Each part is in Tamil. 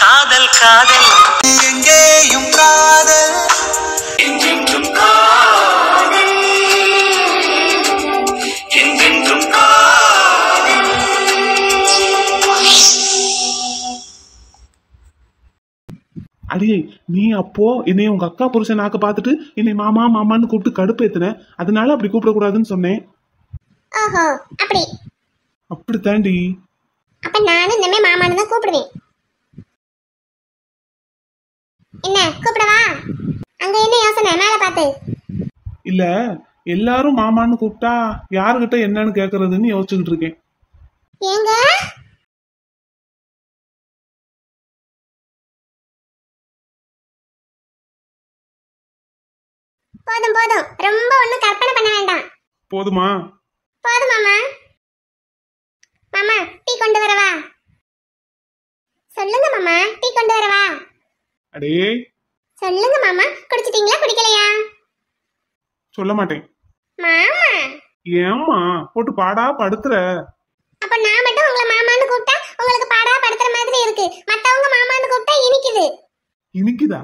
காதல் காதல் எங்கேயும் காதல் அடியே நீ அப்போ என்னை உங்க அக்கா புருஷன் நாக்க பார்த்துட்டு என்னை மாமா மாமான்னு கூப்பிட்டு கடுப்பேத்தின அதனால அப்படி கூப்பிடக்கூடாதுன்னு சொன்னேன் அப்படி அப்படி தாண்டி அப்ப நானும் இனிமே மாமான்னு தான் கூப்பிடுவேன் என்ன கூப்பிடவா அங்க என்ன யோசனை மேல பாத்து இல்ல எல்லாரும் மாமான்னு கூப்பிட்டா யாருகிட்ட என்னன்னு கேக்குறதுன்னு யோசிச்சுட்டு இருக்கேன் ஏங்க போதும் போதும் ரொம்ப ஒண்ணும் கற்பனை பண்ண வேண்டாம் போதுமா போதும் மாமா மாமா டீ கொண்டு வரவா சொல்லுங்க மாமா டீ கொண்டு வரவா அடே சொல்லுங்க மாமா குடிச்சிட்டீங்களா குடிக்கலையா சொல்ல மாட்டேன் மாமா ஏம்மா போட்டு பாடா படுத்துற அப்ப நான் மட்டும் உங்களை மாமான்னு கூப்பிட்டா உங்களுக்கு பாடா படுத்துற மாதிரி இருக்கு மத்தவங்க மாமான்னு கூப்பிட்டா இனிக்குது இனிக்குதா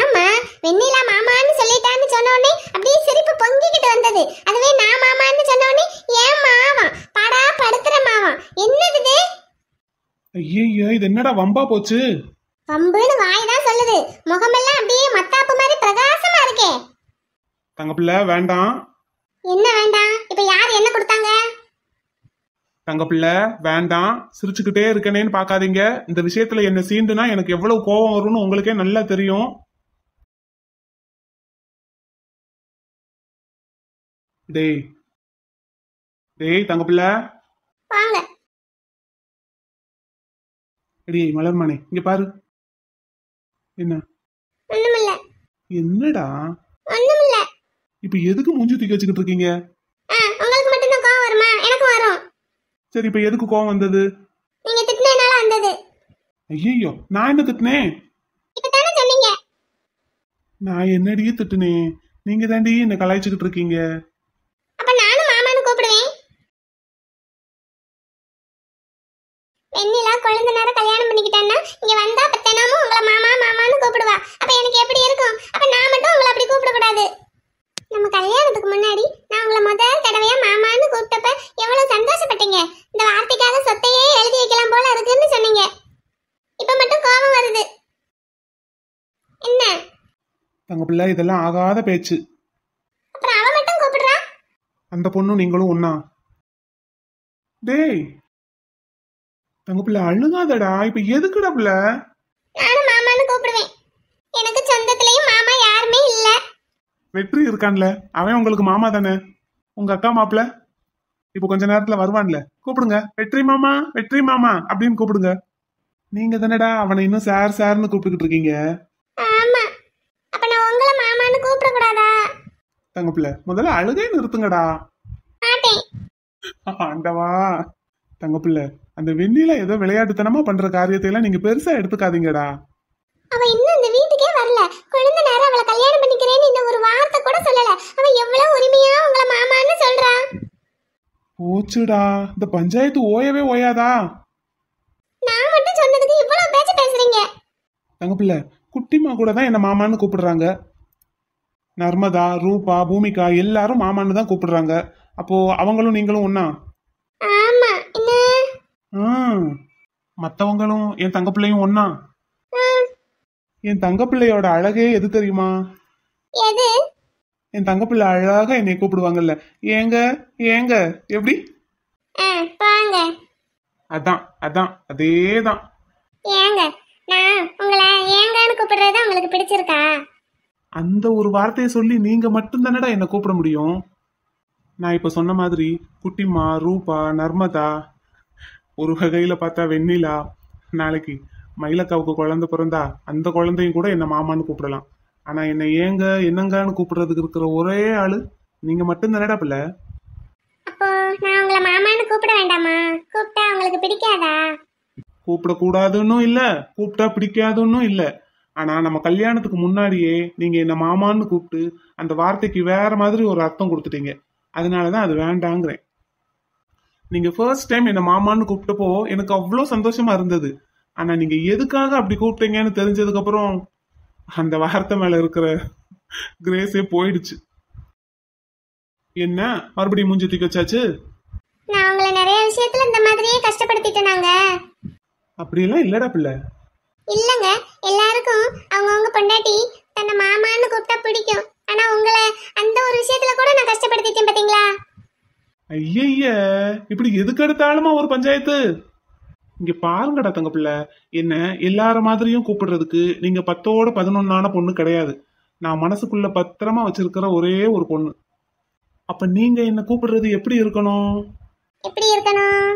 ஆமா வெண்ணிலா மாமான்னு சொல்லிட்டான்னு சொன்ன உடனே அப்படியே சிரிப்பு பொங்கிக்கிட்டு வந்தது அதுவே நான் மாமான்னு சொன்ன உடனே ஏன் மாமா பாடா படுத்துற மாமா என்னது ஐயோ இது என்னடா வம்பா போச்சு பம்புன்னு வாய் தான் சொல்லுது முகமெல்லாம் அப்படியே மத்தாப்பு மாதிரி பிரகாசமா இருக்கே தங்க பிள்ளை வேண்டாம் என்ன வேண்டாம் இப்ப யார் என்ன கொடுத்தாங்க தங்க பிள்ளை வேண்டாம் சிரிச்சுக்கிட்டே இருக்கனேன்னு பார்க்காதீங்க இந்த விஷயத்துல என்ன சீண்டுனா எனக்கு எவ்வளவு கோபம் வரும்னு உங்களுக்கே நல்லா தெரியும் டேய் டேய் தங்க பிள்ளை வாங்க அடி மலர்மணி இங்க பாரு என்ன ஒண்ணுமில்ல என்னடா ஒண்ணுமில்ல இப்ப எதுக்கு மூஞ்சி தூக்கி வச்சுக்கிட்டு இருக்கீங்க உங்களுக்கு மட்டும் தான் கோவம் வருமா எனக்கு வரும் சரி இப்ப எதுக்கு கோவம் வந்தது நீங்க திட்டினனால வந்தது ஐயோ நான் என்ன திட்டினேன் இப்ப தானே சொன்னீங்க நான் என்னடியே திட்டினேன் நீங்க தாண்டி என்ன கலாய்ச்சிக்கிட்டு இருக்கீங்க கூப்பிடல இதெல்லாம் ஆகாத பேச்சு அந்த பொண்ணும் நீங்களும் ஒன்னா டேய் தங்க பிள்ளை அழுகாதடா இப்ப எதுக்குடா பிள்ளை நானும் மாமான்னு கூப்பிடுவேன் எனக்கு சொந்தத்திலயும் மாமா யாருமே இல்ல வெற்றி இருக்கான்ல அவன் உங்களுக்கு மாமா தானே உங்க அக்கா மாப்பிள்ள இப்போ கொஞ்ச நேரத்துல வருவான்ல கூப்பிடுங்க வெற்றி மாமா வெற்றி மாமா அப்படின்னு கூப்பிடுங்க நீங்க தானடா அவனை இன்னும் சார் சார்னு கூப்பிட்டுக்கிட்டு இருக்கீங்க தங்க பிள்ளை முதல்ல அழுகை நிறுத்துங்கடா ஆண்டவா தங்க பிள்ளை அந்த வெண்ணில ஏதோ விளையாட்டுத்தனமா பண்ற காரியத்தை எல்லாம் நீங்க பெருசா எடுத்துக்காதீங்கடா அவ இன்னும் இந்த வீட்டுக்கே வரல குழந்தை நேரம் அவளை கல்யாணம் பண்ணிக்கிறேன்னு இன்னும் ஒரு வார்த்தை கூட சொல்லல அவ எவ்வளவு உரிமையா உங்கள மாமான்னு சொல்றா போச்சுடா இந்த பஞ்சாயத்து ஓயவே ஓயாதா நான் மட்டும் சொன்னதுக்கு இவ்வளவு பேச்சு பேசுறீங்க தங்க பிள்ளை குட்டிமா கூட தான் என்ன மாமான்னு கூப்பிடுறாங்க நர்மதா ரூபா பூமிகா எல்லாரும் மாமான்னு தான் கூப்பிடுறாங்க அப்போ அவங்களும் நீங்களும் ஒன்னா மத்தவங்களும் என் தங்க பிள்ளையும் ஒன்னா என் தங்க பிள்ளையோட அழகே எது தெரியுமா என் தங்க பிள்ளை அழகா என்னை கூப்பிடுவாங்கல்ல ஏங்க ஏங்க எப்படி அதான் அதான் அதே தான் உங்களை ஏங்கன்னு கூப்பிடுறது உங்களுக்கு பிடிச்சிருக்கா அந்த ஒரு வார்த்தையை சொல்லி நீங்க மட்டும்தானடா என்ன என்னை கூப்பிட முடியும் நான் இப்போ சொன்ன மாதிரி குட்டிமா ரூபா நர்மதா ஒரு வகையில் பார்த்தா வெண்ணிலா நாளைக்கு மயிலக்காவுக்கு குழந்த பிறந்தா அந்த குழந்தையும் கூட என்னை மாமான்னு கூப்பிடலாம் ஆனால் என்னை ஏங்க என்னங்கன்னு கூப்பிடுறதுக்கு இருக்கிற ஒரே ஆள் நீங்கள் மட்டும் தானடா பிள்ள நான் உங்களை மாமான்னு கூப்பிட வேண்டாமா கூப்பிட்டா உங்களுக்கு பிடிக்காதா கூப்பிடக்கூடாதுன்னும் இல்லை கூப்பிட்டா பிடிக்காதுன்னும் இல்லை ஆனால் நம்ம கல்யாணத்துக்கு முன்னாடியே நீங்கள் என்ன மாமான்னு கூப்பிட்டு அந்த வார்த்தைக்கு வேற மாதிரி ஒரு அர்த்தம் கொடுத்துட்டீங்க அதனால தான் அது வேண்டாங்கிறேன் நீங்கள் ஃபர்ஸ்ட் டைம் என்ன மாமான்னு கூப்பிட்டப்போ எனக்கு அவ்வளோ சந்தோஷமா இருந்தது ஆனால் நீங்கள் எதுக்காக அப்படி கூப்பிட்டீங்கன்னு தெரிஞ்சதுக்கப்புறம் அந்த வார்த்தை மேலே இருக்கிற கிரேஸே போயிடுச்சு என்ன மறுபடியும் மூஞ்சி தூக்கி வச்சாச்சு நான் நிறைய விஷயத்துல இந்த மாதிரியே கஷ்டப்படுத்திட்டேன் நாங்க அப்படியெல்லாம் இல்லடா பிள்ளை இல்லைங்க எல்லாருக்கும் அவங்கவுங்க பொண்டாட்டி தன்னை மாமான்னு கூப்பிட்டா பிடிக்கும் ஆனா உங்களை அந்த ஒரு விஷயத்துல கூட நான் கஷ்டப்படுத்திட்டேன் பாத்தீங்களா ஐயய்ய இப்படி எதுக்கு எடுத்தாலுமா ஒரு பஞ்சாயத்து இங்க பாருங்கடா தங்க பிள்ளை என்ன எல்லார மாதிரியும் கூப்பிடுறதுக்கு நீங்க பத்தோட பதினொன்னான பொண்ணு கிடையாது நான் மனசுக்குள்ள பத்திரமா வச்சிருக்கிற ஒரே ஒரு பொண்ணு அப்ப நீங்க என்ன கூப்பிடுறது எப்படி இருக்கணும் எப்படி இருக்கணும்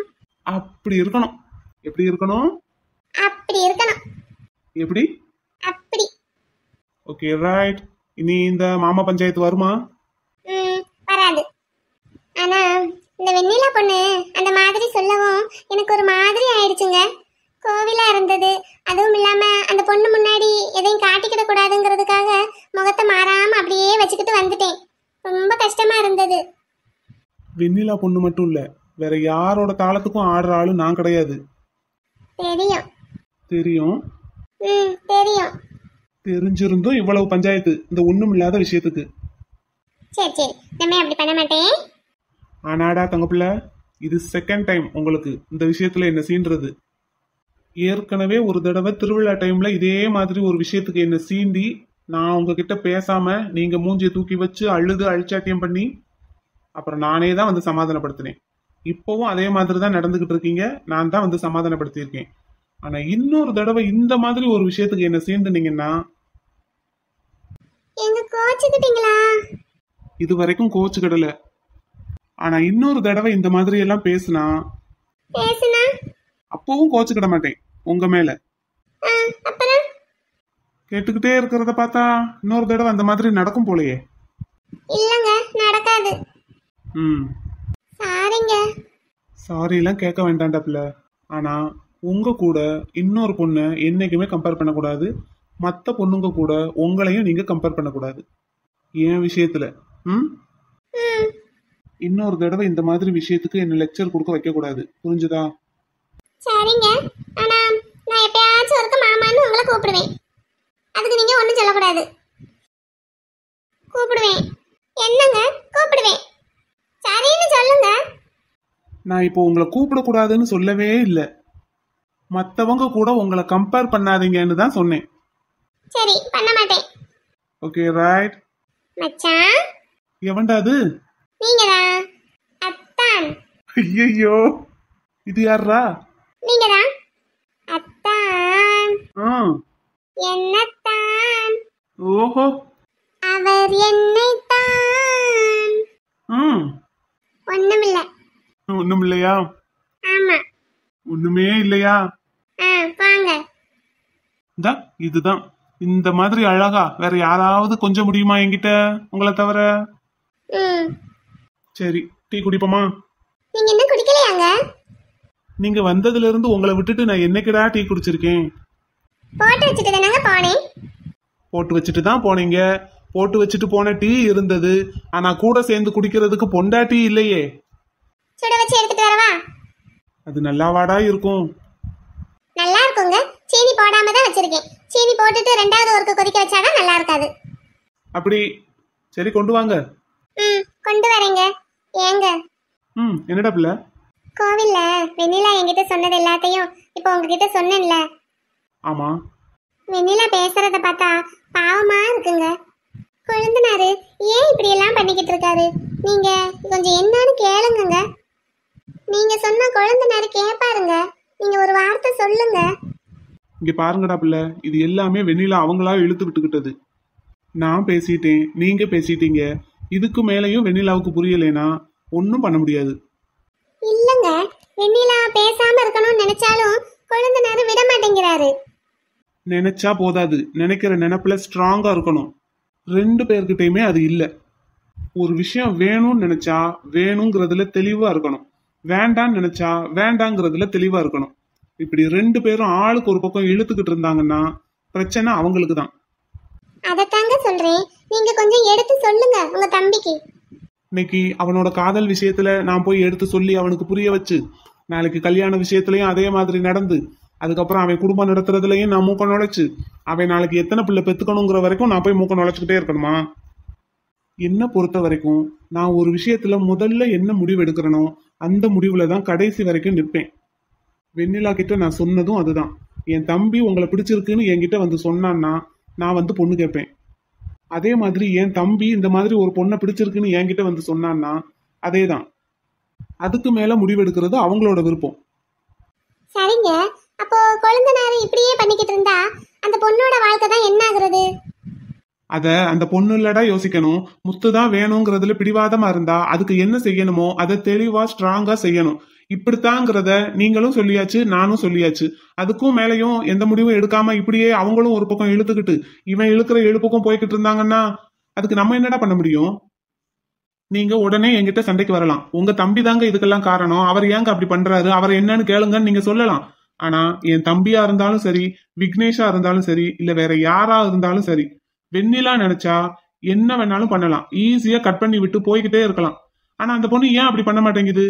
அப்படி இருக்கணும் எப்படி இருக்கணும் அப்படி இருக்கணும் எப்படி அப்படி ஓகே ரைட் இனி இந்த மாமா பஞ்சாயத்து வருமா வராது ஆனா இந்த வெண்ணிலா பொண்ணு அந்த மாதிரி சொல்லவும் எனக்கு ஒரு மாதிரி ஆயிடுச்சுங்க கோவிலா இருந்தது அதுவும் இல்லாம அந்த பொண்ணு முன்னாடி எதையும் காட்டிக்கிட கூடாதுங்கிறதுக்காக முகத்தை மாறாம அப்படியே வச்சுக்கிட்டு வந்துட்டேன் ரொம்ப கஷ்டமா இருந்தது வெண்ணிலா பொண்ணு மட்டும் இல்ல வேற யாரோட தாளத்துக்கும் ஆடுற ஆளும் நான் கிடையாது தெரியும் தெரியும் ம் தெரியும் தெரிஞ்சிருந்தும் இவ்வளவு பஞ்சாயத்து இந்த ஒண்ணும் இல்லாத விஷயத்துக்கு சரி சரி நம்ம அப்படி பண்ண மாட்டேன் ஆனாடா தங்கப்பிள்ள இது செகண்ட் டைம் உங்களுக்கு இந்த விஷயத்துல என்ன சீன்றது ஏற்கனவே ஒரு தடவை திருவிழா டைம்ல இதே மாதிரி ஒரு விஷயத்துக்கு என்ன சீண்டி நான் உங்ககிட்ட பேசாம நீங்க மூஞ்சியை தூக்கி வச்சு அழுது அழிச்சாட்டியம் பண்ணி அப்புறம் நானே தான் வந்து சமாதானப்படுத்தினேன் இப்போவும் அதே மாதிரி தான் நடந்துகிட்டு இருக்கீங்க நான் தான் வந்து சமாதானப்படுத்தியிருக்கேன் ஆனா இன்னொரு தடவை இந்த மாதிரி ஒரு விஷயத்துக்கு என்ன சேர்ந்துனீங்கன்னா எங்க இது வரைக்கும் கடல ஆனா இன்னொரு தடவை இந்த மாதிரி எல்லாம் பேசினா பேசினா அப்பவும் கோச்சுக்கிட மாட்டேன் உங்க மேல கேட்டுக்கிட்டே இருக்கிறத பார்த்தா இன்னொரு தடவை அந்த மாதிரி நடக்கும் போலயே இல்லங்க நடக்காது ம் சாரிங்க சாரி எல்லாம் கேட்க வேண்டாம்டா பிள்ளை ஆனா உங்கள் கூட இன்னொரு பொண்ணை என்றைக்குமே கம்பேர் பண்ணக்கூடாது மற்ற பொண்ணுங்க கூட உங்களையும் நீங்கள் கம்பேர் பண்ணக்கூடாது என் விஷயத்தில் ம் இன்னொரு தடவை இந்த மாதிரி விஷயத்துக்கு என்ன லெக்சர் கொடுக்க வைக்கக்கூடாது புரிஞ்சுதா சரிங்க ஆனா நான் எப்பயாச்சும் ஒருக்க மாமான்னு உங்களை கூப்பிடுவேன் அதுக்கு நீங்க ஒண்ணும் சொல்லக்கூடாது கூப்பிடுவேன் என்னங்க கூப்பிடுவேன் சரின்னு சொல்லுங்க நான் இப்போ உங்களை கூப்பிடக்கூடாதுன்னு சொல்லவே இல்லை மத்தவங்க கூட உங்களை கம்பேர் பண்ணாதீங்கன்னு தான் சொன்னேன் சரி பண்ண மாட்டேன் ஓகே ரைட் மச்சான் எவன்டா அது நீங்கடா அத்தான் ஐயோ இது யாரா நீங்கடா அத்தான் ஆ என்னத்தான் ஓஹோ அவர் என்னைத்தான் ம் ஒண்ணுமில்ல ஒண்ணுமில்லையா ஆமா ஒண்ணுமே இல்லையா இந்த இதுதான் இந்த மாதிரி அழகா வேற யாராவது கொஞ்சம் முடியுமா என்கிட்ட உங்களை தவிர சரி டீ குடிப்போமா நீங்க இன்னும் குடிக்கலையாங்க நீங்க வந்ததுல இருந்து உங்களை விட்டுட்டு நான் என்னைக்குடா டீ குடிச்சிருக்கேன் போட்டு வச்சுட்டு தானங்க போட்டு வச்சிட்டு தான் போனீங்க போட்டு வச்சுட்டு போன டீ இருந்தது ஆனா கூட சேர்ந்து குடிக்கிறதுக்கு பொண்டா டீ இல்லையே சுட வச்சு எடுத்துட்டு வரவா அது வாடா இருக்கும் நல்லா இருக்குங்க சீனி போடாம தான் வச்சிருக்கேன் சீனி போட்டுட்டு ரெண்டாவது ஒருக்கு கொதிக்க வச்சாதான் நல்லா இருக்காது அப்படி சரி கொண்டு வாங்க ம் கொண்டு வரேங்க ஏங்க ம் என்னடா பிள்ள கோவில்ல வெண்ணிலா என்கிட்ட சொன்னது எல்லாத்தையும் இப்போ உங்ககிட்ட சொன்னேன்ல ஆமா வெண்ணிலா பேசுறத பார்த்தா பாவமா இருக்குங்க குழந்தனாரு ஏன் இப்படி எல்லாம் பண்ணிக்கிட்டு இருக்காரு நீங்க கொஞ்சம் என்னன்னு கேளுங்கங்க நீங்க சொன்ன குழந்தனாரு கேட்பாருங்க நீங்க ஒரு வார்த்தை சொல்லுங்க இங்கே பாருங்கடா பிள்ளை இது எல்லாமே வெண்ணிலா அவங்களா இழுத்துக்கிட்டுக்கிட்டது நான் பேசிட்டேன் நீங்கள் பேசிட்டீங்க இதுக்கு மேலேயும் வெண்ணிலாவுக்கு புரியலைனா ஒன்றும் பண்ண முடியாது இல்லங்க வெண்ணிலா பேசாம இருக்கணும்னு நினைச்சாலும் கொழுந்தனார் விட மாட்டேங்கிறாரு நினைச்சா போதாது நினைக்கிற நினைப்புல ஸ்ட்ராங்கா இருக்கணும் ரெண்டு பேர்கிட்டயுமே அது இல்லை ஒரு விஷயம் வேணும்னு நினைச்சா வேணுங்கிறதுல தெளிவா இருக்கணும் வேண்டான்னு நினைச்சா வேண்டாங்கிறதுல தெளிவா இருக்கணும் இப்படி ரெண்டு பேரும் ஆளுக்கு ஒரு பக்கம் இழுத்துக்கிட்டு இருந்தாங்கன்னா பிரச்சனை அவங்களுக்கு தான் அதத்தாங்க சொல்றேன் நீங்க கொஞ்சம் எடுத்து சொல்லுங்க உங்க தம்பிக்கு இன்னைக்கு அவனோட காதல் விஷயத்துல நான் போய் எடுத்து சொல்லி அவனுக்கு புரிய வச்சு நாளைக்கு கல்யாண விஷயத்துலயும் அதே மாதிரி நடந்து அதுக்கப்புறம் அவன் குடும்பம் நடத்துறதுலயும் நான் மூக்க நுழைச்சு அவன் நாளைக்கு எத்தனை பிள்ளை பெத்துக்கணுங்கிற வரைக்கும் நான் போய் மூக்க நுழைச்சுக்கிட்டே இருக்கணுமா என்ன பொறுத்த வரைக்கும் நான் ஒரு விஷயத்துல முதல்ல என்ன முடிவு எடுக்கிறனோ அந்த முடிவுல தான் கடைசி வரைக்கும் நிற்பேன் வெண்ணிலா கிட்ட நான் சொன்னதும் அதுதான் என் தம்பி உங்களை பிடிச்சிருக்குன்னு என்கிட்ட வந்து சொன்னான்னா நான் வந்து பொண்ணு கேட்பேன் அதே மாதிரி என் தம்பி இந்த மாதிரி ஒரு பொண்ணை பிடிச்சிருக்குன்னு என்கிட்ட வந்து சொன்னான்னா அதே தான் அதுக்கு மேல முடிவெடுக்கிறது அவங்களோட விருப்பம் சரிங்க அப்போ கொழுந்தனாரு இப்படியே பண்ணிக்கிட்டு இருந்தா அந்த பொண்ணோட வாழ்க்கை தான் என்ன ஆகுறது அத அந்த பொண்ணு இல்லடா யோசிக்கணும் முத்து தான் வேணுங்கிறதுல பிடிவாதமா இருந்தா அதுக்கு என்ன செய்யணுமோ அதை தெளிவா ஸ்ட்ராங்கா செய்யணும் இப்படித்தாங்கிறத நீங்களும் சொல்லியாச்சு நானும் சொல்லியாச்சு அதுக்கும் மேலையும் எந்த முடிவும் எடுக்காம இப்படியே அவங்களும் ஒரு பக்கம் இழுத்துக்கிட்டு இவன் இழுக்கிற எழுப்புக்கும் போய்கிட்டு இருந்தாங்கன்னா அதுக்கு நம்ம என்னடா பண்ண முடியும் நீங்க உடனே எங்கிட்ட சண்டைக்கு வரலாம் உங்க தம்பி தாங்க இதுக்கெல்லாம் காரணம் அவர் ஏங்க அப்படி பண்றாரு அவர் என்னன்னு கேளுங்கன்னு நீங்க சொல்லலாம் ஆனா என் தம்பியா இருந்தாலும் சரி விக்னேஷா இருந்தாலும் சரி இல்ல வேற யாரா இருந்தாலும் சரி வெண்ணிலா நினைச்சா என்ன வேணாலும் பண்ணலாம் ஈஸியா கட் பண்ணி விட்டு போய்கிட்டே இருக்கலாம் ஆனா அந்த பொண்ணு ஏன் அப்படி பண்ண மாட்டேங்குது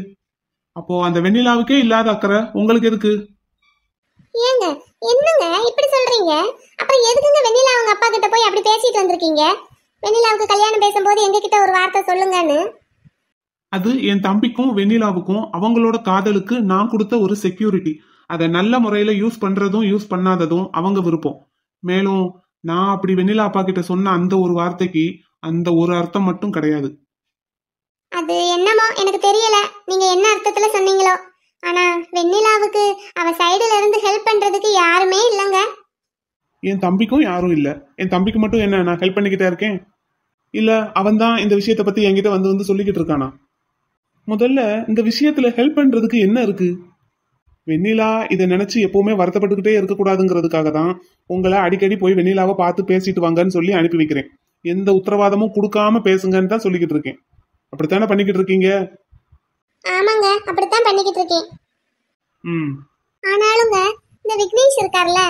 அப்போ அந்த வெண்ணிலாவுக்கே இல்லாத அக்கறை உங்களுக்கு எதுக்கு ஏங்க என்னங்க இப்படி சொல்றீங்க அப்புறம் எதுக்குங்க வெண்ணிலா அவங்க அப்பா கிட்ட போய் அப்படி பேசிட்டு வந்திருக்கீங்க வெண்ணிலாவுக்கு கல்யாணம் பேசும்போது கிட்ட ஒரு வார்த்தை சொல்லுங்கன்னு அது என் தம்பிக்கும் வெண்ணிலாவுக்கும் அவங்களோட காதலுக்கு நான் கொடுத்த ஒரு செக்யூரிட்டி அதை நல்ல முறையில யூஸ் பண்றதும் யூஸ் பண்ணாததும் அவங்க விருப்பம் மேலும் நான் அப்படி வெண்ணிலா அப்பா கிட்ட சொன்ன அந்த ஒரு வார்த்தைக்கு அந்த ஒரு அர்த்தம் மட்டும் கிடையாது அது என்னமோ எனக்கு தெரியல நீங்க என்ன அர்த்தத்துல சொன்னீங்களோ ஆனா வெண்ணிலாவுக்கு அவ சைடுல இருந்து ஹெல்ப் பண்றதுக்கு யாருமே இல்லங்க என் தம்பிக்கும் யாரும் இல்ல என் தம்பிக்கு மட்டும் என்ன நான் ஹெல்ப் பண்ணிக்கிட்டே இருக்கேன் இல்ல அவன் தான் இந்த விஷயத்த பத்தி என்கிட்ட வந்து வந்து சொல்லிக்கிட்டு இருக்கானா முதல்ல இந்த விஷயத்துல ஹெல்ப் பண்றதுக்கு என்ன இருக்கு வெண்ணிலா இதை நினைச்சு எப்பவுமே வருத்தப்பட்டுக்கிட்டே இருக்கக்கூடாதுங்கிறதுக்காக தான் உங்களை அடிக்கடி போய் வெண்ணிலாவை பார்த்து பேசிட்டு வாங்கன்னு சொல்லி அனுப்பி வைக்கிறேன் எந்த உத்தரவாதமும் கொடுக்காம பேசுங்கன்னு தான் சொல்லிக்கிட்டு இருக்கேன் அப்படித்தானே பண்ணிக்கிட்டு இருக்கீங்க ஆமாங்க அப்படித்தான் பண்ணிக்கிட்டு இருக்கேன் ம் ஆனாலுங்க இந்த விக்னேஷ் இருக்கார்ல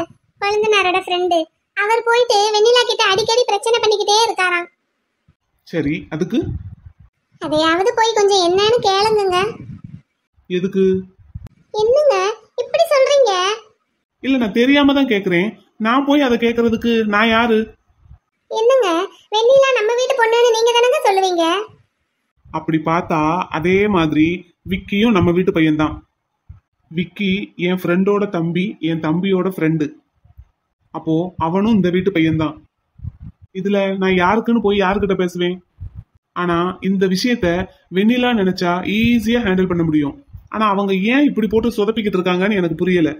கொழுந்தனாரோட ஃப்ரெண்டு அவர் போயிட்டு வெண்ணிலா கிட்ட அடிக்கடி பிரச்சனை பண்ணிக்கிட்டே இருக்காராம் சரி அதுக்கு அதையாவது போய் கொஞ்சம் என்னன்னு கேளுங்கங்க எதுக்கு என்னங்க இப்படி சொல்றீங்க இல்ல நான் தெரியாம தான் கேக்குறேன் நான் போய் அதை கேக்குறதுக்கு நான் யாரு என்னங்க வெண்ணிலா நம்ம வீட்டு பொண்ணுன்னு நீங்க தானங்க சொல்லுவீங்க அப்படி பார்த்தா அதே மாதிரி விக்கியும் நம்ம வீட்டு பையன்தான் விக்கி என் ஃப்ரெண்டோட தம்பி என் தம்பியோட ஃப்ரெண்டு அப்போ அவனும் இந்த வீட்டு பையன்தான் இதுல நான் யாருக்குன்னு போய் யாருக்கிட்ட பேசுவேன் ஆனா இந்த விஷயத்த வெண்ணிலா நினைச்சா ஈஸியா ஹேண்டில் பண்ண முடியும் ஆனா அவங்க ஏன் இப்படி போட்டு சொதப்பிக்கிட்டு இருக்காங்கன்னு எனக்கு புரியல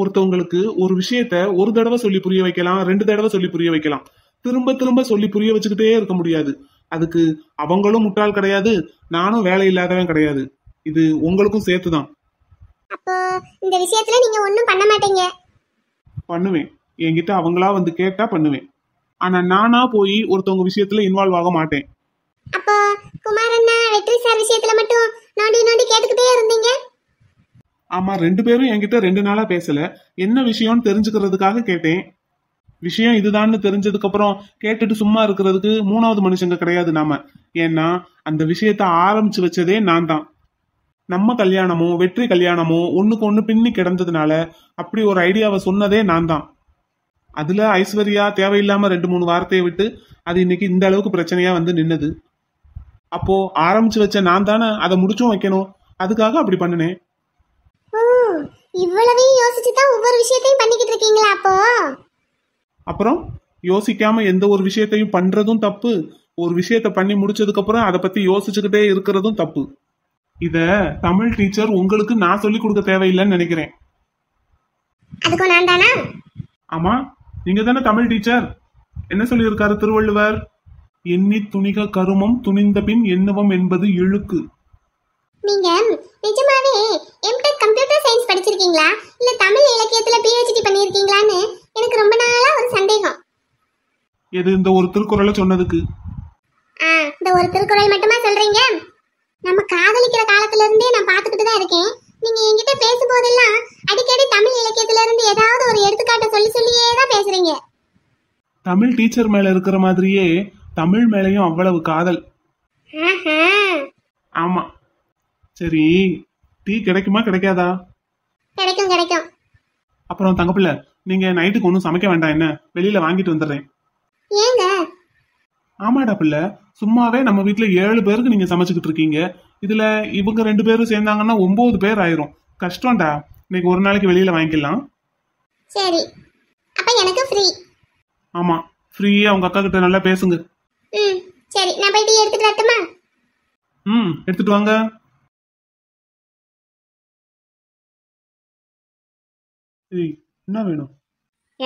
ஒருத்தவங்களுக்கு ஒரு விஷயத்த ஒரு தடவை சொல்லி புரிய வைக்கலாம் ரெண்டு தடவை சொல்லி புரிய வைக்கலாம் திரும்ப திரும்ப சொல்லி புரிய வச்சுக்கிட்டே இருக்க முடியாது அதுக்கு அவங்களும் முட்டாள் கிடையாது நானும் வேலை இல்லாதவன் கிடையாது இது உங்களுக்கும் சேர்த்து தான் அப்போ இந்த விஷயத்துல நீங்க ஒன்றும் பண்ண மாட்டீங்க பண்ணுவேன் என்கிட்ட அவங்களா வந்து கேட்டா பண்ணுவேன் ஆனா நானா போய் ஒருத்தவங்க விஷயத்துல இன்வால்வ் ஆக மாட்டேன் அப்போ அண்ணா வெற்றி சார் விஷயத்துல மட்டும் நோண்டி நோண்டி கேட்டுக்கிட்டே இருந்தீங்க ஆமா ரெண்டு பேரும் என்கிட்ட ரெண்டு நாளா பேசல என்ன விஷயம்னு தெரிஞ்சுக்கிறதுக்காக கேட்டேன் விஷயம் இதுதான்னு தெரிஞ்சதுக்கு அப்புறம் கேட்டுட்டு சும்மா இருக்கிறதுக்கு மூணாவது மனுஷங்க கிடையாது நாம ஏன்னா அந்த விஷயத்த ஆரம்பிச்சு வச்சதே நான் தான் நம்ம கல்யாணமோ வெற்றி கல்யாணமோ ஒண்ணுக்கு ஒண்ணு பின்னி கிடந்ததுனால அப்படி ஒரு ஐடியாவை சொன்னதே நான் தான் அதுல ஐஸ்வர்யா தேவையில்லாம ரெண்டு மூணு வார்த்தையை விட்டு அது இன்னைக்கு இந்த அளவுக்கு பிரச்சனையா வந்து நின்னது அப்போ ஆரம்பிச்சு வச்ச நான் தானே அதை முடிச்சும் வைக்கணும் அதுக்காக அப்படி பண்ணினேன் இவ்வளவையும் யோசிச்சுதான் ஒவ்வொரு விஷயத்தையும் பண்ணிக்கிட்டு இருக்கீங்களா அப்போ அப்புறம் யோசிக்காம எந்த ஒரு விஷயத்தையும் பண்றதும் தப்பு ஒரு விஷயத்த பண்ணி முடிச்சதுக்கு அப்புறம் அதை பத்தி யோசிச்சுக்கிட்டே இருக்கிறதும் தப்பு இத தமிழ் டீச்சர் உங்களுக்கு நான் சொல்லி கொடுக்க தேவையில்லைன்னு நினைக்கிறேன் ஆமா நீங்க தானே தமிழ் டீச்சர் என்ன இருக்காரு திருவள்ளுவர் எண்ணி துணிக கருமம் துணிந்த பின் என்னவம் என்பது இழுக்கு நீங்க நிஜமாவே எம்டெக் கம்ப்யூட்டர் சயின்ஸ் படிச்சிருக்கீங்களா இல்ல தமிழ் இலக்கியத்துல பிஹெச்டி பண்ணிருக்கீங்களான்னு எனக்கு ரொம்ப நாளா ஒரு சந்தேகம் எது இந்த ஒரு திருக்குறளை சொன்னதுக்கு ஆ இந்த ஒரு திருக்குறள் மட்டுமா சொல்றீங்க நம்ம காதலிக்கிற காலத்துல இருந்தே நான் பார்த்துட்டு தான் இருக்கேன் நீங்க என்கிட்ட பேசும்போதெல்லாம் அடிக்கடி தமிழ் இலக்கியத்துல இருந்து ஏதாவது ஒரு எடுத்துக்காட்டை சொல்லி சொல்லியே தான் பேசுறீங்க தமிழ் டீச்சர் மேல இருக்கிற மாதிரியே தமிழ் மேலயும் அவ்வளவு காதல் ஆமா சரி டீ கிடைக்குமா கிடைக்காதா கிடைக்கும் கிடைக்கும் அப்புறம் தங்கப்பிள்ள நீங்க நைட்டுக்கு ஒன்றும் சமைக்க வேண்டாம் என்ன வெளியில வாங்கிட்டு வந்துடுறேன் ஏங்க ஆமாடா பிள்ளை சும்மாவே நம்ம வீட்டுல ஏழு பேருக்கு நீங்க சமைச்சுக்கிட்டு இருக்கீங்க இதுல இவங்க ரெண்டு பேரும் சேர்ந்தாங்கன்னா ஒன்பது பேர் ஆயிரும் கஷ்டம்டா இன்னைக்கு ஒரு நாளைக்கு வெளியில வாங்கிக்கலாம் சரி அப்ப எனக்கு ஃப்ரீ ஆமா ஃப்ரீயா உங்க அக்கா கிட்ட நல்லா பேசுங்க ம் சரி நான் போய் டீ எடுத்துட்டு வரட்டுமா ம் எடுத்துட்டு வாங்க ஏய் என்ன வேணும்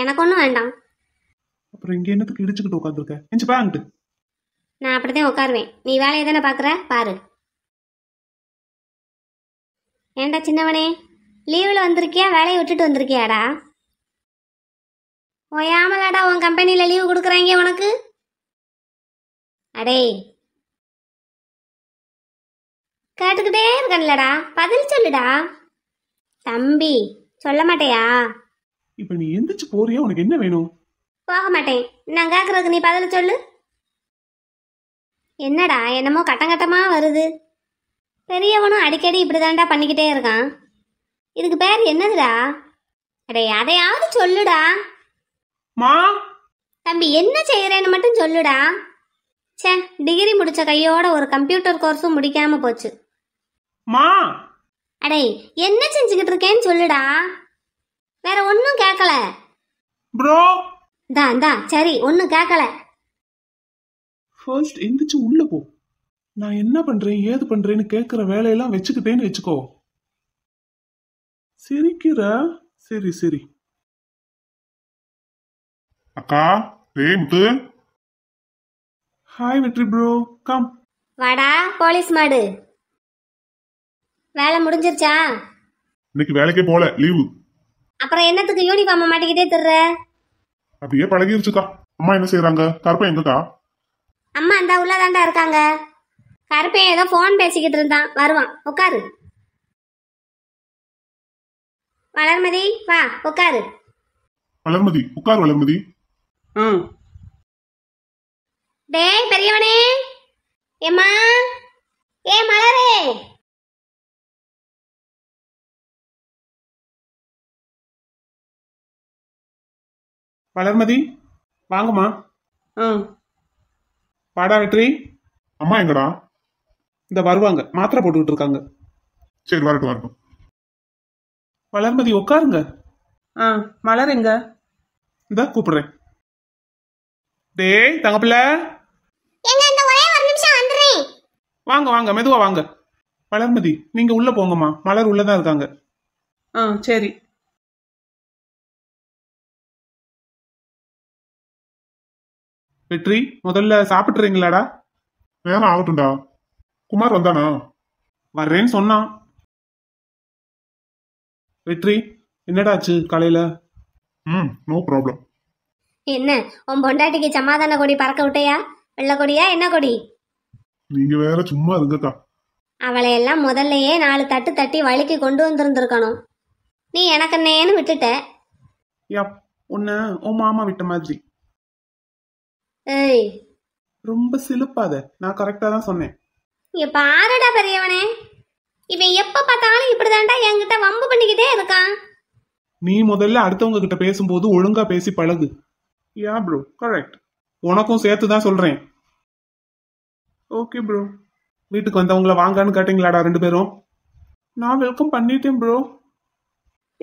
எனக்கு ஒன்றும் வேண்டாம் அப்புறம் இங்கே என்னத்துக்கு இடிச்சுக்கிட்டு உட்காந்துருக்க எஞ்சி பாங்கிட்டு நான் அப்படிதான் உட்காருவேன் நீ வேலையை தானே பாக்குற பாரு ஏண்டா சின்னவனே லீவில் வந்திருக்கியா வேலையை விட்டுட்டு வந்திருக்கியாடா ஓயாமலாடா உன் கம்பெனியில் லீவு கொடுக்குறாங்க உனக்கு அடே கேட்டுக்கிட்டே இருக்கலடா பதில் சொல்லுடா தம்பி சொல்ல மாட்டேயா இப்ப நீ எந்திரிச்சு போறியா உனக்கு என்ன வேணும் போக மாட்டேன் நான் கேக்குறதுக்கு நீ பதில் சொல்லு என்னடா என்னமோ கட்டங்கட்டமா வருது பெரியவனும் அடிக்கடி இப்படிதான்டா பண்ணிக்கிட்டே இருக்கான் இதுக்கு பேர் என்னதுடா அடே அதையாவது சொல்லுடா மா தம்பி என்ன செய்யறேன்னு மட்டும் சொல்லுடா சே டிகிரி முடிச்ச கையோட ஒரு கம்ப்யூட்டர் கோர்ஸும் முடிக்காம போச்சு மா அடே என்ன செஞ்சுக்கிட்டு இருக்கேன்னு சொல்லுடா வேற ஒன்னும் கேட்கல ப்ரோ தான் தான் சரி ஒன்னும் கேட்கல ஃபர்ஸ்ட் எந்திரிச்சு உள்ள போ நான் என்ன பண்றேன் ஏது பண்றேன்னு கேட்கிற வேலையெல்லாம் வச்சுக்கிட்டேன்னு வச்சுக்கோ சிரிக்கிற சரி சரி அக்கா டேய் Muthu hi Vetri bro come வாடா போலீஸ் மாடு வேலை முடிஞ்சிருச்சா இன்னைக்கு வேலைக்கே போல லீவு அப்புறம் என்னத்துக்கு யூனிஃபார்ம் மாட்டிக்கிட்டே தர்ற அப்படியே பழகிருச்சுக்கா அம்மா என்ன செய்யறாங்க கருப்பை எங்கக்கா அம்மா அந்த உள்ளதாண்டா இருக்காங்க கருப்பை ஏதோ ஃபோன் பேசிக்கிட்டு இருந்தான் வருவான் உட்காரு வளர்மதி வா உட்காரு வளர்மதி உட்கார் வளர்மதி ம் டேய் பெரியவனே ஏமா ஏ மலரே வளர்மதி வாங்கம்மா ஆ வாடா வெற்றி அம்மா எங்கடா இந்த வருவாங்க மாத்திரை போட்டுக்கிட்டு இருக்காங்க சரி வரட்டும் வரட்டும் வளர்மதி உட்காருங்க ஆ மலர் எங்க இந்த கூப்பிடுறேன் டேய் தங்க பிள்ளை வாங்க வாங்க மெதுவா வாங்க வளர்மதி நீங்க உள்ள போங்கம்மா மலர் உள்ளதான் இருக்காங்க ஆ சரி வெற்றி முதல்ல சாப்பிட்டுறீங்களாடா நேரம் ஆகட்டும்டா குமார் வந்தானா வர்றேன்னு சொன்னான் வெற்றி என்னடா ஆச்சு காலையில ம் நோ ப்ராப்ளம் என்ன உன் பொண்டாட்டிக்கு சமாதான கொடி பறக்க விட்டையா வெள்ளை கொடியா என்ன கொடி நீங்க வேற சும்மா இருங்கக்கா அவளை எல்லாம் முதல்லயே நாலு தட்டு தட்டி வழிக்கு கொண்டு வந்திருந்திருக்கணும் நீ எனக்கு நேன்னு விட்டுட்ட யா உன்னை உன் மாமா விட்ட மாதிரி ஏய் ரொம்ப சிலுப்பாத நான் கரெக்டா தான் சொன்னேன் இங்க பாருடா பெரியவனே இவன் எப்ப பார்த்தாலும் இப்படிதான்டா என்கிட்ட வம்பு பண்ணிக்கிட்டே இருக்கான் நீ முதல்ல அடுத்தவங்க கிட்ட பேசும்போது ஒழுங்கா பேசி பழகு யா ப்ரோ கரெக்ட் உனக்கும் சேர்த்து தான் சொல்றேன் ஓகே ப்ரோ வீட்டுக்கு வந்தவங்கள வாங்கன்னு கேட்டிங்களாடா ரெண்டு பேரும் நான் வெல்கம் பண்ணிட்டேன் ப்ரோ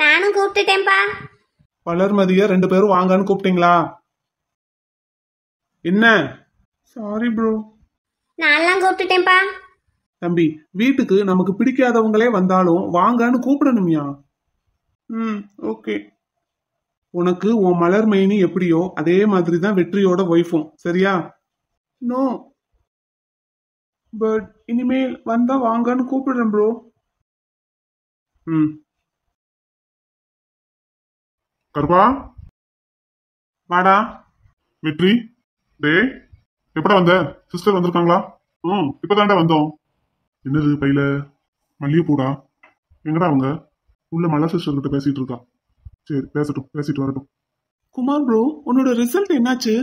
நானும் கூப்பிட்டுட்டேன்ப்பா வளர்மதிய ரெண்டு பேரும் வாங்கன்னு கூப்பிட்டீங்களா என்ன சாரி ப்ரோ நான்லாம் கூப்பிட்டுட்டேன்ப்பா தம்பி வீட்டுக்கு நமக்கு பிடிக்காதவங்களே வந்தாலும் வாங்கன்னு கூப்பிடணும்யா ம் ஓகே உனக்கு உன் மலர் மேனி எப்படியோ அதே மாதிரி தான் வெற்றியோட ஒய்ஃபும் சரியா நோ பட் இனிமேல் வந்தா வாங்கன்னு கூப்பிடுறேன் ப்ரோ ம் கருப்பா வாடா வெற்றி டே எப்படா வந்த சிஸ்டர் வந்திருக்காங்களா ம் இப்பதான்டா வந்தோம் என்னது பையில மல்லிகைப்பூடா எங்கடா அவங்க உள்ள மலர் சிஸ்டர் கிட்ட பேசிட்டு இருக்கா சரி பேசட்டும் பேசிட்டு வரட்டும் குமார் ப்ரோ உன்னோட ரிசல்ட் என்னாச்சு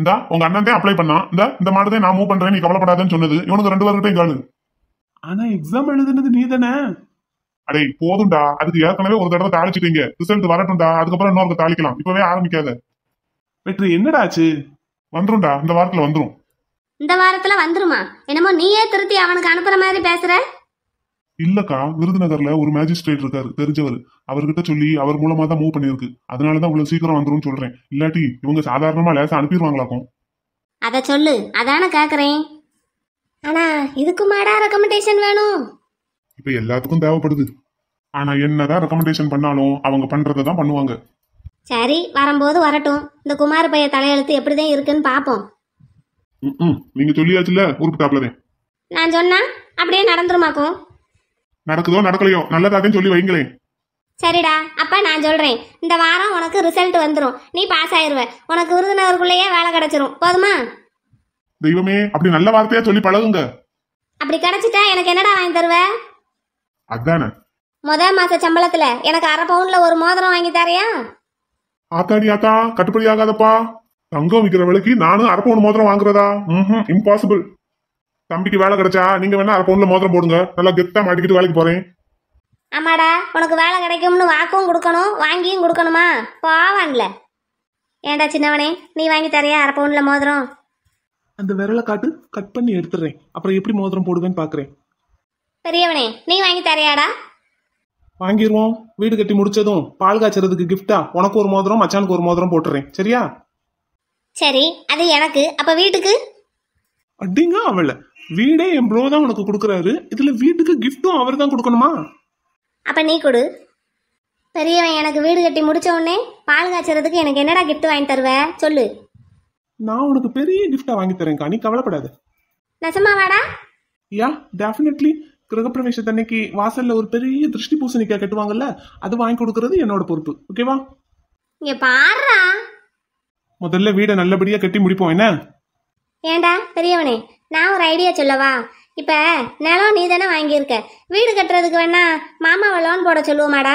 இந்தா உங்க அண்ணன் தான் அப்ளை பண்ணான் இந்த இந்த மாதிரி தான் நான் மூவ் பண்றேன் நீ கவலைப்படாதேன்னு சொன்னது இவனுக்கு ரெண்டு பேர்கிட்டையும் கேளு ஆனா எக்ஸாம் எழுதுனது நீ தானே அடே போதும்டா அதுக்கு ஏற்கனவே ஒரு தடவை தாளிச்சிட்டீங்க ரிசல்ட் வரட்டும்டா அதுக்கப்புறம் இன்னொரு தாளிக்கலாம் இப்பவே ஆரம்பிக்காத வெற்றி என்னடாச்சு வந்துரும்டா இந்த வாரத்துல வந்துரும் இந்த வாரத்துல வந்துருமா என்னமோ நீயே திருத்தி அவனுக்கு அனுப்புற மாதிரி பேசுற இல்லக்கா விருதுநகர்ல ஒரு மேஜிஸ்ட்ரேட் இருக்காரு தெரிஞ்சவர் அவர்கிட்ட சொல்லி அவர் மூலமா தான் மூவ் பண்ணிருக்கு அதனாலதான் இவ்வளவு சீக்கிரம் வந்துரும் சொல்றேன் இல்லாட்டி இவங்க சாதாரணமா லேசா அனுப்பிடுவாங்களாக்கும் அத சொல்லு அதான கேக்குறேன் ஆனா இதுக்கு மாடா ரெக்கமெண்டேஷன் வேணும் இப்ப எல்லாத்துக்கும் தேவைப்படுது ஆனா என்னதான் ரெக்கமெண்டேஷன் பண்ணாலும் அவங்க பண்றதை தான் பண்ணுவாங்க சரி வரும்போது வரட்டும் இந்த குமார் பைய தலையெழுத்து எப்படிதான் இருக்குன்னு பார்ப்போம் நீங்க சொல்லியாச்சுல நான் சொன்னா அப்படியே நடந்துருமாக்கும் நடக்குதோ நடக்கலையோ நல்லதாகன்னு சொல்லி வைங்களேன் சரிடா அப்ப நான் சொல்றேன் இந்த வாரம் உனக்கு ரிசல்ட் வந்துடும் நீ பாஸ் ஆயிருவ உனக்கு விருதுநகருக்குள்ளேயே வேலை கிடைச்சிரும் போதுமா தெய்வமே அப்படி நல்ல வார்த்தையா சொல்லி பழகுங்க அப்படி கிடைச்சிட்டா எனக்கு என்னடா வாங்கி தருவ அதானே முதல் மாச சம்பளத்துல எனக்கு அரை பவுன்ல ஒரு மோதிரம் வாங்கி தரையா ஆத்தாடி ஆத்தா கட்டுப்படி ஆகாதப்பா தங்கம் விற்கிற விலைக்கு நானும் அரை பவுன் மோதிரம் வாங்குறதா இம்பாசிபிள் தம்பிக்கு வேலை கிடைச்சா நீங்க வேணா அரை பவுன்ல மோதிரம் போடுங்க நல்லா கெத்தா மாட்டிக்கிட்டு வேலைக்கு போறேன் ஆமாடா உனக்கு வேலை கிடைக்கும்னு வாக்கும் கொடுக்கணும் வாங்கியும் கொடுக்கணுமா போவான்ல ஏண்டா சின்னவனே நீ வாங்கி தரையா அரை பவுன்ல மோதிரம் அந்த விரலை காட்டு கட் பண்ணி எடுத்துடுறேன் அப்புறம் எப்படி மோதிரம் போடுவேன்னு பாக்குறேன் பெரியவனே நீ வாங்கி தரையாடா வாங்கிடுவோம் வீடு கட்டி முடிச்சதும் பால் காய்ச்சறதுக்கு கிஃப்டா உனக்கு ஒரு மோதிரம் மச்சானுக்கு ஒரு மோதிரம் போட்டுறேன் சரியா சரி அது எனக்கு அப்ப வீட்டுக்கு அப்படிங்க அவள வீடே என் ப்ரோ தான் உனக்கு கொடுக்குறாரு இதுல வீட்டுக்கு கிஃப்ட்டும் அவர் தான் கொடுக்கணுமா அப்ப நீ கொடு பெரியவன் எனக்கு வீடு கட்டி முடிச்ச உடனே பால் காய்ச்சறதுக்கு எனக்கு என்னடா கிஃப்ட் வாங்கி தருவ சொல்லு நான் உனக்கு பெரிய கிஃப்டா வாங்கி தரேன்க்கா நீ கவலைப்படாத நெசமாவாடா யா டெஃபினெட்லி அன்னைக்கு வாசல்ல ஒரு பெரிய திருஷ்டி பூசணிக்காய் கட்டுவாங்கல்ல அது வாங்கி கொடுக்கறது என்னோட பொறுப்பு ஓகேவா இங்க பாருடா முதல்ல வீடை நல்லபடியா கட்டி முடிப்போம் என்ன ஏண்டா பெரியவனே நான் ஒரு ஐடியா சொல்லவா இப்ப நிலம் நீ தானே வாங்கியிருக்க வீடு கட்டுறதுக்கு வேணா மாமாவை லோன் போட சொல்லுவோமாடா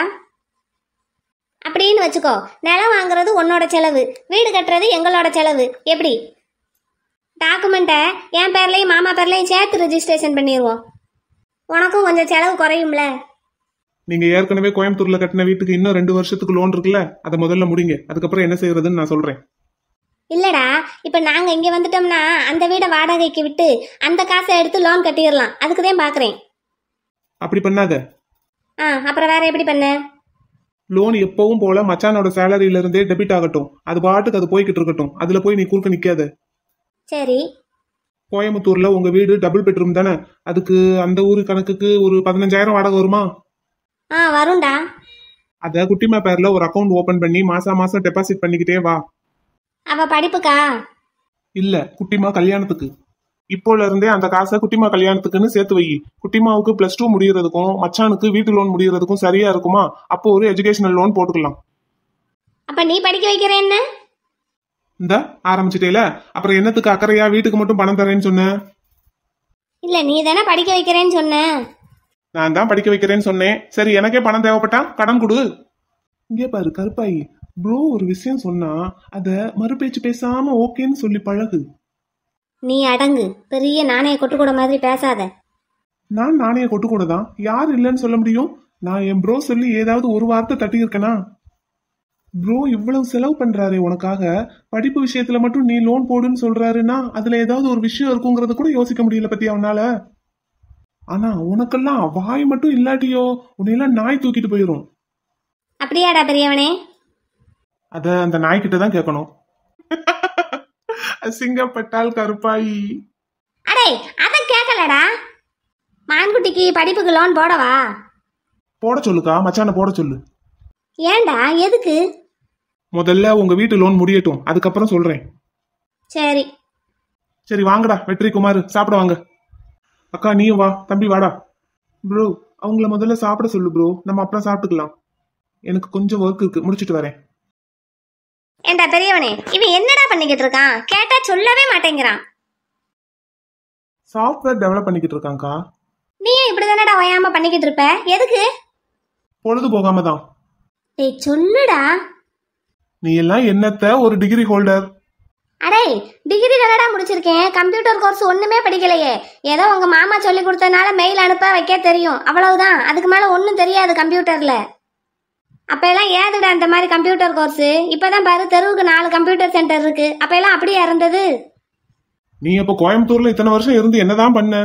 அப்படின்னு வச்சுக்கோ நிலம் வாங்குறது உன்னோட செலவு வீடு கட்டுறது எங்களோட செலவு எப்படி டாக்குமெண்ட்டை என் பேர்லையும் மாமா பேர்லையும் சேர்த்து ரெஜிஸ்ட்ரேஷன் பண்ணிடுவோம் உனக்கும் கொஞ்சம் செலவு குறையும்ல நீங்க ஏற்கனவே கோயம்புத்தூர்ல கட்டின வீட்டுக்கு இன்னும் ரெண்டு வருஷத்துக்கு லோன் இருக்குல்ல அதை முதல்ல முடிங்க அதுக்கப்புறம் என்ன செய்யறதுன்னு நான் சொல்றேன் இல்லடா இப்ப நாங்க இங்க வந்துட்டோம்னா அந்த வீட வாடகைக்கு விட்டு அந்த காசை எடுத்து லோன் கட்டிடலாம் அதுக்கு தான் பாக்குறேன் அப்படி பண்ணாத ஆ அப்புறம் வேற எப்படி பண்ண லோன் எப்பவும் போல மச்சானோட சேலரியில இருந்தே டெபிட் ஆகட்டும் அது பாட்டுக்கு அது போய்கிட்டு இருக்கட்டும் அதுல போய் நீ குறுக்க நிக்காத சரி கோயம்புத்தூர்ல உங்க வீடு டபுள் பெட்ரூம் தானே அதுக்கு அந்த ஊரு கணக்குக்கு ஒரு பதினஞ்சாயிரம் வாடகை வருமா ஆ வரும்டா அத குட்டிமா பேர்ல ஒரு அக்கவுண்ட் ஓபன் பண்ணி மாசா மாசம் டெபாசிட் பண்ணிக்கிட்டே வா அவ படிப்புக்கா இல்ல குட்டிமா கல்யாணத்துக்கு இப்போல இருந்தே அந்த காசை குட்டிமா கல்யாணத்துக்குன்னு சேர்த்து வை குட்டிமாவுக்கு பிளஸ் டூ முடியறதுக்கும் மச்சானுக்கு வீட்டு லோன் முடியறதுக்கும் சரியா இருக்குமா அப்போ ஒரு எஜுகேஷனல் லோன் போட்டுக்கலாம் அப்ப நீ படிக்க வைக்கிறேன்னு இந்த ஆரம்பிச்சிட்டேல அப்புறம் என்னத்துக்கு அக்கறையா வீட்டுக்கு மட்டும் பணம் தரேன்னு சொன்ன இல்ல நீ தானே படிக்க வைக்கிறேன்னு சொன்ன நான் தான் படிக்க வைக்கிறேன்னு சொன்னேன் சரி எனக்கே பணம் தேவைப்பட்டா கடன் கொடு இங்கே பாரு கருப்பாயி ப்ரோ ஒரு விஷயம் சொன்னா அத மறுபேச்சு பேசாம ஓகேன்னு சொல்லி பழகு நீ அடங்கு பெரிய நாணய கூட மாதிரி பேசாத நான் நாணய கூட தான் யார் இல்லைன்னு சொல்ல முடியும் நான் என் ப்ரோ சொல்லி ஏதாவது ஒரு வார்த்தை இருக்கேனா ப்ரோ இவ்வளவு செலவு பண்றாரு உனக்காக படிப்பு விஷயத்துல மட்டும் நீ லோன் போடுன்னு சொல்றாருன்னா அதுல ஏதாவது ஒரு விஷயம் இருக்குங்கிறத கூட யோசிக்க முடியல பத்தி அவனால ஆனா உனக்கெல்லாம் வாய் மட்டும் இல்லாட்டியோ உன்னையெல்லாம் நாய் தூக்கிட்டு போயிரும் அப்படியாடா பெரியவனே அத அந்த நாய்கிட்ட தான் கேட்கணும் அசிங்கப்பட்டால் கருப்பாயி அடே அத கேக்கலடா மான்குட்டிக்கு படிப்புக்கு லோன் போடவா போட சொல்லுக்கா மச்சான போட சொல்லு ஏண்டா எதுக்கு முதல்ல உங்க வீட்டு லோன் முடியட்டும் அதுக்கப்புறம் சொல்றேன் சரி சரி வாங்கடா வெற்றி குமார் சாப்பிட வாங்க அக்கா நீயும் வா தம்பி வாடா ப்ரோ அவங்கள முதல்ல சாப்பிட சொல்லு ப்ரோ நம்ம அப்புறம் சாப்பிட்டுக்கலாம் எனக்கு கொஞ்சம் ஒர்க் இருக்கு முடிச்சிட்டு வரேன் ஏண்டா பெரியவனே இவன் என்னடா பண்ணிக்கிட்டு இருக்கான் கேட்டா சொல்லவே மாட்டேங்கிறான் சாஃப்ட்வேர் டெவலப் பண்ணிக்கிட்டு இருக்காங்கக்கா நீ இப்படி தானடா ஓயாம பண்ணிக்கிட்டு இருப்ப எதுக்கு பொழுது போகாம தான் டேய் சொல்லுடா நீ எல்லாம் என்னத்த ஒரு டிகிரி ஹோல்டர் அடே டிகிரி தானடா முடிச்சிருக்கேன் கம்ப்யூட்டர் கோர்ஸ் ஒண்ணுமே படிக்கலையே ஏதோ உங்க மாமா சொல்லி கொடுத்தனால மெயில் அனுப்ப வைக்க தெரியும் அவ்வளவுதான் அதுக்கு மேல ஒன்றும் தெரியாது கம்ப்யூட்டர்ல அப்ப எல்லாம் ஏதுடா அந்த மாதிரி கம்ப்யூட்டர் கோர்ஸ் இப்பதான் பாரு தெருவுக்கு நாலு கம்ப்யூட்டர் சென்டர் இருக்கு அப்ப எல்லாம் அப்படியே இருந்தது நீ அப்ப கோயம்புத்தூர்ல இத்தனை வருஷம் இருந்து என்னதான் பண்ண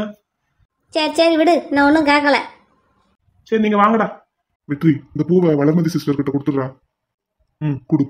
சரி சரி விடு நான் ஒன்றும் கேட்கல சரி நீங்க வாங்கடா வெற்றி இந்த பூவை வளர்மதி சிஸ்டர் கிட்ட கொடுத்துடுறா ம் கொடு